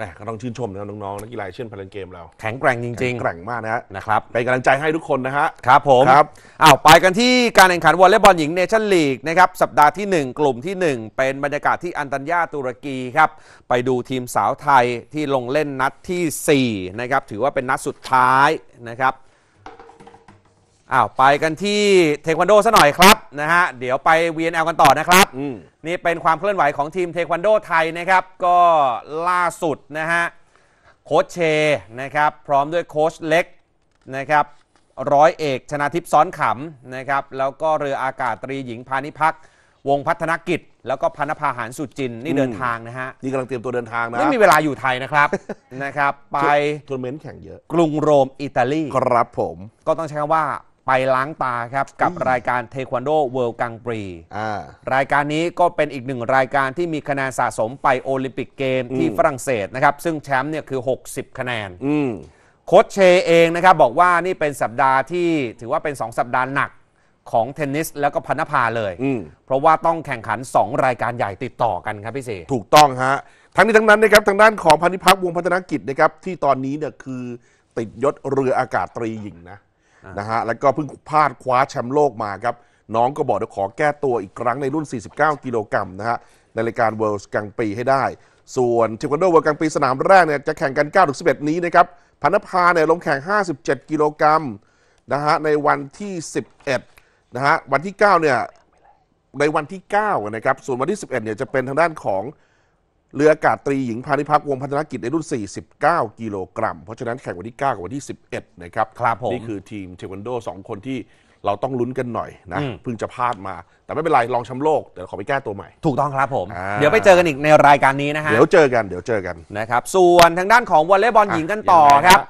แหมก็ต้องชื่นชมนะครับน้องๆ นักกีฬาเช่นพาราเกมเราแข็งแกร่งจริงๆแกร่งมากนะฮะนะครับเป็นกำลังใจให้ทุกคนนะฮะครับผมครับอ้าวไปกันที่การแข่งขันวอลเลย์บอลหญิงเนชั่นลีกนะครับ สัปดาห์ที่ 1 กลุ่มที่ 1 เป็นบรรยากาศที่อันตันยาตุรกีครับ ไปดูทีมสาวไทยที่ลงเล่นนัดที่ 4 นะครับ ถือว่าเป็นนัดสุดท้ายนะครับอ้าวไปกันที่เทควันโดซะหน่อยครับนะฮะเดี๋ยวไป VNL กันต่อนะครับนี่เป็นความเคลื่อนไหวของทีมเทควันโดไทยนะครับ ก็ล่าสุดนะฮะ โค้ชเชนะครับพร้อมด้วยโค้ชเล็กนะครับร้อยเอก ชนาทิพย์ซ้อนขำนะครับแล้วก็เรืออากาศตรีหญิงพานิพักวงพัฒนกิจ แล้วก็พันภาหารสุจิน นี่เดินทางนะฮะ นี่กำลังเตรียมตัวเดินทางนะไม่มีเวลาอยู่ไทยนะครับนะครับไปทัวร์นาเมนต์แข่งเยอะ กรุงโรมอิตาลีครับผม ก็ต้องใช้คำว่าไปล้างตาครับ กับรายการเทควันโดเวิลด์กังปรีรายการนี้ก็เป็นอีกหนึ่งรายการที่มีคะแนนสะสมไปโอลิมปิกเกมที่ฝรั่งเศสนะครับ ซึ่งแชมป์เนี่ยคือ 60 คะแนนโค้ชเชเองนะครับบอกว่านี่เป็นสัปดาห์ที่ถือว่าเป็น 2 สัปดาห์หนักของเทนนิสแล้วก็พันภาเลยเพราะว่าต้องแข่งขัน 2 รายการใหญ่ติดต่อกันครับพี่เสถูกต้องฮะทั้งนี้ทั้งนั้นนะครับทางด้านของพันธิพักวงพัฒนกิจนะครับที่ตอนนี้เนี่ยคือติดยศเรืออากาศตรีหญิงนะนะฮะแล้วก็เพิ่งพลาดคว้าแชมป์โลกมาครับน้องก็บอกเดี๋ยวขอแก้ตัวอีกครั้งในรุ่น 49 กิโลกรัมนะฮะในรายการเวิลด์กลางปีให้ได้ ส่วนเทควันโดเวิลด์กลางปีสนามแรกเนี่ยจะแข่งกัน 9-11ถึงนี้นะครับพันธพาเนี่ยลงแข่ง 57 กิโลกรัมนะฮะในวันที่ 11 นะฮะวันที่ 9 เนี่ยในวันที่ 9 นะครับส่วนวันที่ 11 เนี่ยจะเป็นทางด้านของเรืออากาศตรีหญิงพาณิพักวงพันธนกิจในรุ่น 49 กิโลกรัม เพราะฉะนั้นแข่งวันที่ 9 กับวันที่ 11 นะครับ ครับผม นี่คือทีมเทควันโด2คนที่เราต้องลุ้นกันหน่อยนะพึ่งจะพลาดมา แต่ไม่เป็นไร ลองชมโลกแต่ขอไปแก้ตัวใหม่ ถูกต้องครับผม เดี๋ยวไปเจอกันอีกในรายการนี้นะฮะเดี๋ยวเจอกัน เดี๋ยวเจอกันนะครับ ส่วนทางด้านของวอลเลย์บอลหญิงกันต่อครับ